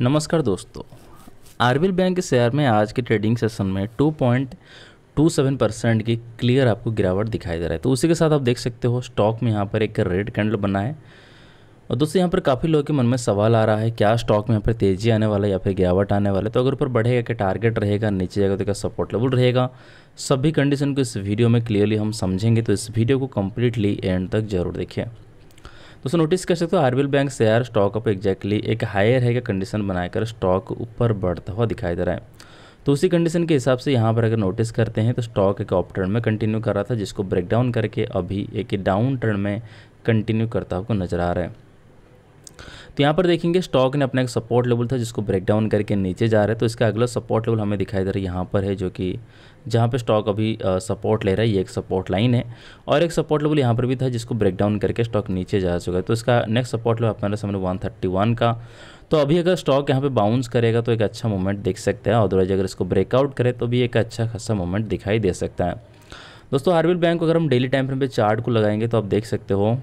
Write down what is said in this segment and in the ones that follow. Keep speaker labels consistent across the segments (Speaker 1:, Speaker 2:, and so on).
Speaker 1: नमस्कार दोस्तों RBL bank के शेयर में आज के ट्रेडिंग सेशन में 2.27 परसेंट की क्लियर आपको गिरावट दिखाई दे रहा है तो उसी के साथ आप देख सकते हो स्टॉक में यहाँ पर एक रेड कैंडल बना है और दोस्तों यहाँ पर काफ़ी लोगों के मन में सवाल आ रहा है क्या स्टॉक में यहाँ पर तेज़ी आने वाला है या फिर गिरावट आने वाला है तो अगर ऊपर बढ़ेगा कि टारगेट रहेगा नीचे जाएगा तो क्या सपोर्ट लेवल रहेगा सभी कंडीशन को इस वीडियो में क्लियरली हम समझेंगे तो इस वीडियो को कम्प्लीटली एंड तक जरूर देखें दोस्तों नोटिस कर सकते हो RBL bank share stock up exactly एक हायर है का कंडीशन बनाकर स्टॉक ऊपर बढ़ता हुआ दिखाई दे रहा है तो उसी कंडीशन के हिसाब से यहाँ पर अगर नोटिस करते हैं तो स्टॉक एक अप ट्रेंड में कंटिन्यू कर रहा था जिसको ब्रेकडाउन करके अभी एक डाउन ट्रेंड में कंटिन्यू करता हुआ नजर आ रहा है तो यहाँ पर देखेंगे स्टॉक ने अपना एक सपोर्ट लेवल था जिसको ब्रेक डाउन करके नीचे जा रहा है तो इसका अगला सपोर्ट लेवल हमें दिखाई दे रहा है यहाँ पर है जो कि जहाँ पे स्टॉक अभी सपोर्ट ले रहा है ये एक सपोर्ट लाइन है और एक सपोर्ट लेवल यहाँ पर भी था जिसको ब्रेक डाउन करके स्टॉक नीचे जा चुका है तो इसका नेक्स्ट सपोर्ट लेवल हमारे सामने वन थर्टी का तो अभी अगर स्टॉक यहाँ पे बाउंस करेगा तो एक अच्छा मोमेंट देख सकते हैं अदरवाइज अगर इसको ब्रेकआउट करे तो भी एक अच्छा खासा मोमेंट दिखाई दे सकता है दोस्तों हार्बिल बैंक को अगर हम डेली टाइम फ्रेम पे चार्ट को लगाएंगे तो आप देख सकते हो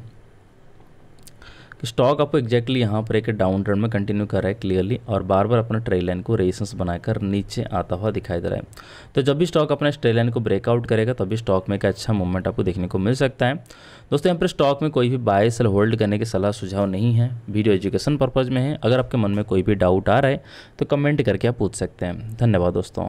Speaker 1: तो स्टॉक आपको एक्जैक्टली यहाँ पर एक डाउन ट्रेंड में कंटिन्यू कर रहा है क्लियरली और बार बार अपने ट्रेल लाइन को रेसेंस बनाकर नीचे आता हुआ दिखाई दे रहा है तो जब भी स्टॉक अपना ट्रेल लाइन को ब्रेकआउट करेगा तभी स्टॉक में एक अच्छा मूवमेंट आपको देखने को मिल सकता है दोस्तों यहाँ पर स्टॉक में कोई भी बाय सेल होल्ड करने की सलाह सुझाव नहीं है वीडियो एजुकेशन पर्पज़ में है अगर आपके मन में कोई भी डाउट आ रहा है तो कमेंट करके आप पूछ सकते हैं धन्यवाद दोस्तों